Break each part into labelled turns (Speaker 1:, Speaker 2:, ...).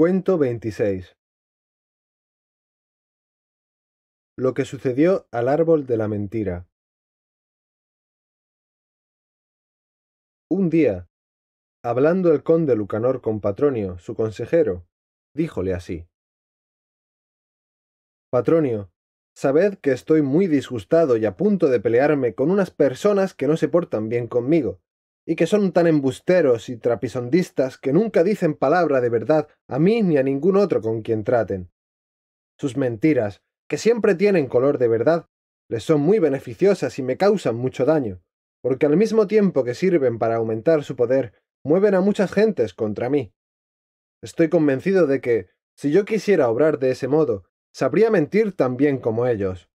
Speaker 1: Cuento 26 Lo que sucedió al árbol de la mentira Un día, hablando el conde Lucanor con Patronio, su consejero, díjole así. Patronio, sabed que estoy muy disgustado y a punto de pelearme con unas personas que no se portan bien conmigo, y que son tan embusteros y trapisondistas que nunca dicen palabra de verdad a mí ni a ningún otro con quien traten. Sus mentiras, que siempre tienen color de verdad, les son muy beneficiosas y me causan mucho daño, porque al mismo tiempo que sirven para aumentar su poder, mueven a muchas gentes contra mí. Estoy convencido de que, si yo quisiera obrar de ese modo, sabría mentir tan bien como ellos.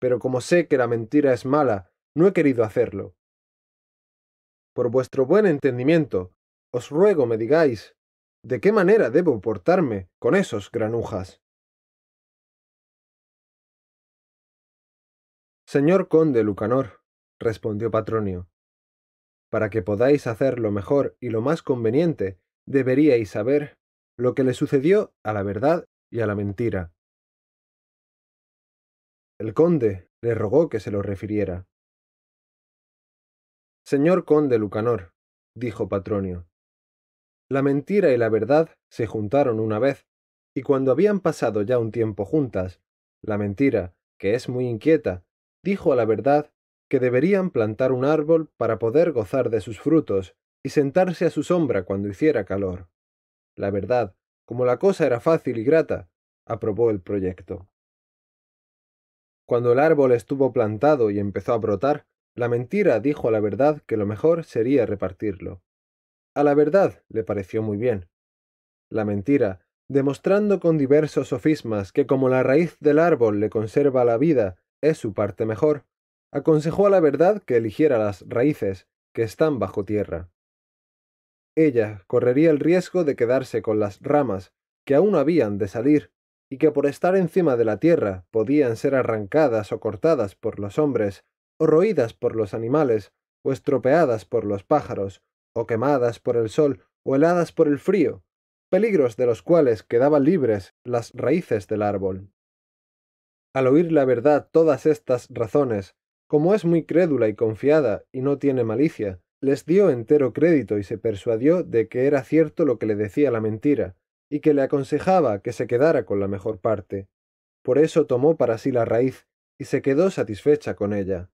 Speaker 1: Pero como sé que la mentira es mala, no he querido hacerlo por vuestro buen entendimiento, os ruego me digáis, ¿de qué manera debo portarme con esos granujas? Señor conde Lucanor, respondió Patronio, para que podáis hacer lo mejor y lo más conveniente, deberíais saber lo que le sucedió a la verdad y a la mentira. El conde le rogó que se lo refiriera. Señor conde Lucanor, dijo Patronio, la mentira y la verdad se juntaron una vez, y cuando habían pasado ya un tiempo juntas, la mentira, que es muy inquieta, dijo a la verdad que deberían plantar un árbol para poder gozar de sus frutos y sentarse a su sombra cuando hiciera calor. La verdad, como la cosa era fácil y grata, aprobó el proyecto. Cuando el árbol estuvo plantado y empezó a brotar, la mentira dijo a la verdad que lo mejor sería repartirlo. A la verdad le pareció muy bien. La mentira, demostrando con diversos sofismas que como la raíz del árbol le conserva la vida, es su parte mejor, aconsejó a la verdad que eligiera las raíces, que están bajo tierra. Ella correría el riesgo de quedarse con las ramas, que aún habían de salir, y que por estar encima de la tierra podían ser arrancadas o cortadas por los hombres o roídas por los animales, o estropeadas por los pájaros, o quemadas por el sol, o heladas por el frío, peligros de los cuales quedaban libres las raíces del árbol. Al oír la verdad todas estas razones, como es muy crédula y confiada y no tiene malicia, les dio entero crédito y se persuadió de que era cierto lo que le decía la mentira, y que le aconsejaba que se quedara con la mejor parte. Por eso tomó para sí la raíz y se quedó satisfecha con ella.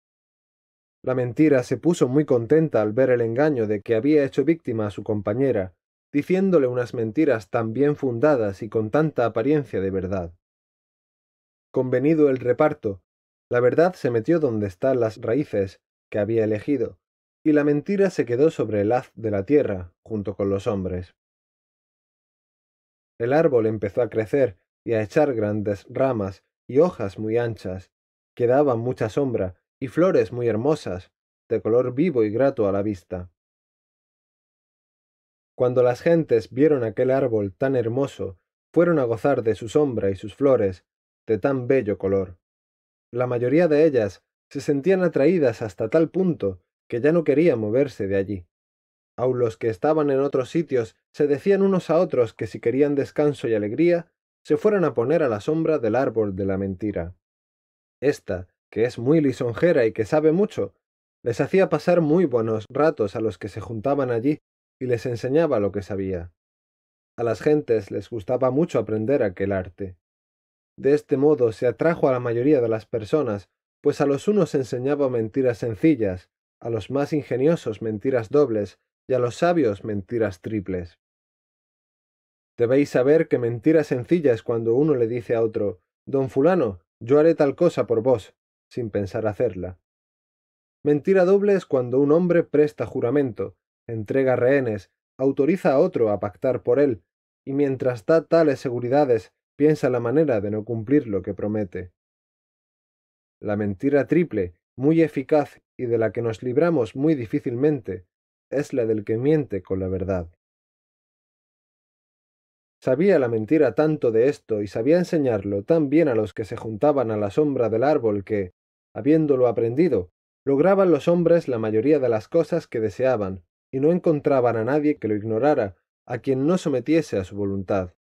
Speaker 1: La mentira se puso muy contenta al ver el engaño de que había hecho víctima a su compañera, diciéndole unas mentiras tan bien fundadas y con tanta apariencia de verdad. Convenido el reparto, la verdad se metió donde están las raíces que había elegido, y la mentira se quedó sobre el haz de la tierra, junto con los hombres. El árbol empezó a crecer y a echar grandes ramas y hojas muy anchas, que daban mucha sombra, y flores muy hermosas, de color vivo y grato a la vista. Cuando las gentes vieron aquel árbol tan hermoso, fueron a gozar de su sombra y sus flores, de tan bello color. La mayoría de ellas se sentían atraídas hasta tal punto que ya no querían moverse de allí. Aun los que estaban en otros sitios se decían unos a otros que si querían descanso y alegría, se fueran a poner a la sombra del árbol de la mentira. Esta que es muy lisonjera y que sabe mucho, les hacía pasar muy buenos ratos a los que se juntaban allí y les enseñaba lo que sabía. A las gentes les gustaba mucho aprender aquel arte. De este modo se atrajo a la mayoría de las personas, pues a los unos enseñaba mentiras sencillas, a los más ingeniosos mentiras dobles y a los sabios mentiras triples. Debéis saber que mentira sencilla es cuando uno le dice a otro Don fulano, yo haré tal cosa por vos, sin pensar hacerla. Mentira doble es cuando un hombre presta juramento, entrega rehenes, autoriza a otro a pactar por él, y mientras da tales seguridades piensa la manera de no cumplir lo que promete. La mentira triple, muy eficaz y de la que nos libramos muy difícilmente, es la del que miente con la verdad. Sabía la mentira tanto de esto y sabía enseñarlo tan bien a los que se juntaban a la sombra del árbol que, habiéndolo aprendido, lograban los hombres la mayoría de las cosas que deseaban, y no encontraban a nadie que lo ignorara, a quien no sometiese a su voluntad,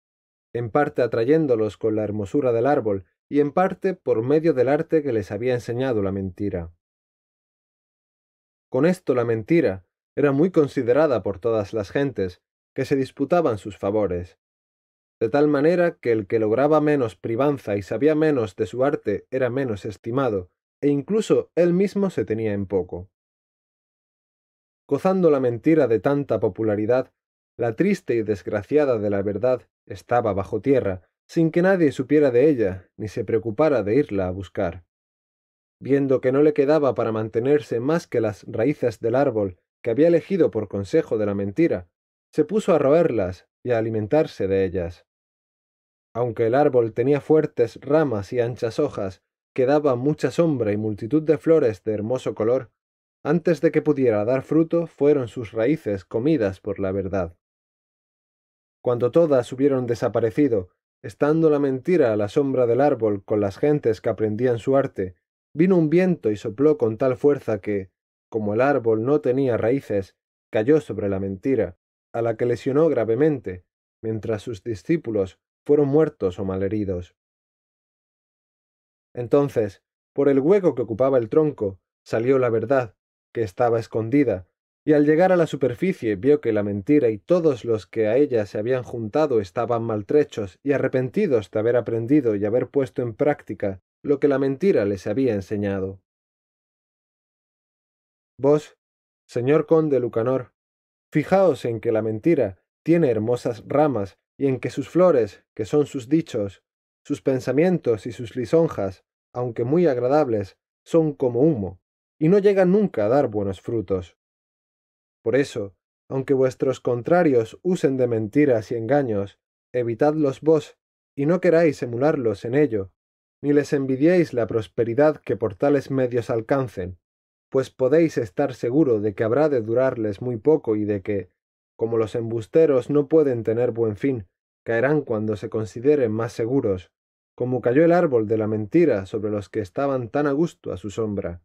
Speaker 1: en parte atrayéndolos con la hermosura del árbol, y en parte por medio del arte que les había enseñado la mentira. Con esto la mentira era muy considerada por todas las gentes, que se disputaban sus favores, de tal manera que el que lograba menos privanza y sabía menos de su arte era menos estimado, e incluso él mismo se tenía en poco. Gozando la mentira de tanta popularidad, la triste y desgraciada de la verdad estaba bajo tierra, sin que nadie supiera de ella ni se preocupara de irla a buscar. Viendo que no le quedaba para mantenerse más que las raíces del árbol que había elegido por consejo de la mentira, se puso a roerlas y a alimentarse de ellas. Aunque el árbol tenía fuertes ramas y anchas hojas, que daba mucha sombra y multitud de flores de hermoso color, antes de que pudiera dar fruto fueron sus raíces comidas por la verdad. Cuando todas hubieron desaparecido, estando la mentira a la sombra del árbol con las gentes que aprendían su arte, vino un viento y sopló con tal fuerza que, como el árbol no tenía raíces, cayó sobre la mentira, a la que lesionó gravemente, mientras sus discípulos fueron muertos o malheridos. Entonces, por el hueco que ocupaba el tronco, salió la verdad, que estaba escondida, y al llegar a la superficie vio que la mentira y todos los que a ella se habían juntado estaban maltrechos y arrepentidos de haber aprendido y haber puesto en práctica lo que la mentira les había enseñado. Vos, señor conde Lucanor, fijaos en que la mentira tiene hermosas ramas y en que sus flores, que son sus dichos, sus pensamientos y sus lisonjas, aunque muy agradables, son como humo, y no llegan nunca a dar buenos frutos. Por eso, aunque vuestros contrarios usen de mentiras y engaños, evitadlos vos, y no queráis emularlos en ello, ni les envidiéis la prosperidad que por tales medios alcancen, pues podéis estar seguro de que habrá de durarles muy poco y de que, como los embusteros no pueden tener buen fin, caerán cuando se consideren más seguros, como cayó el árbol de la mentira sobre los que estaban tan a gusto a su sombra.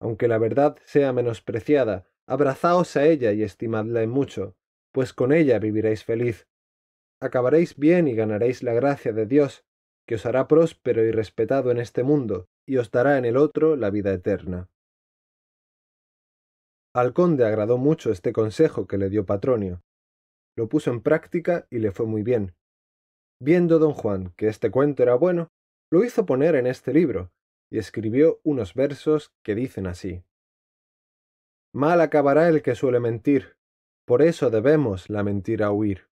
Speaker 1: Aunque la verdad sea menospreciada, abrazaos a ella y estimadla en mucho, pues con ella viviréis feliz. Acabaréis bien y ganaréis la gracia de Dios, que os hará próspero y respetado en este mundo, y os dará en el otro la vida eterna. Al conde agradó mucho este consejo que le dio Patronio, lo puso en práctica y le fue muy bien. Viendo don Juan que este cuento era bueno, lo hizo poner en este libro, y escribió unos versos que dicen así. Mal acabará el que suele mentir, por eso debemos la mentira huir.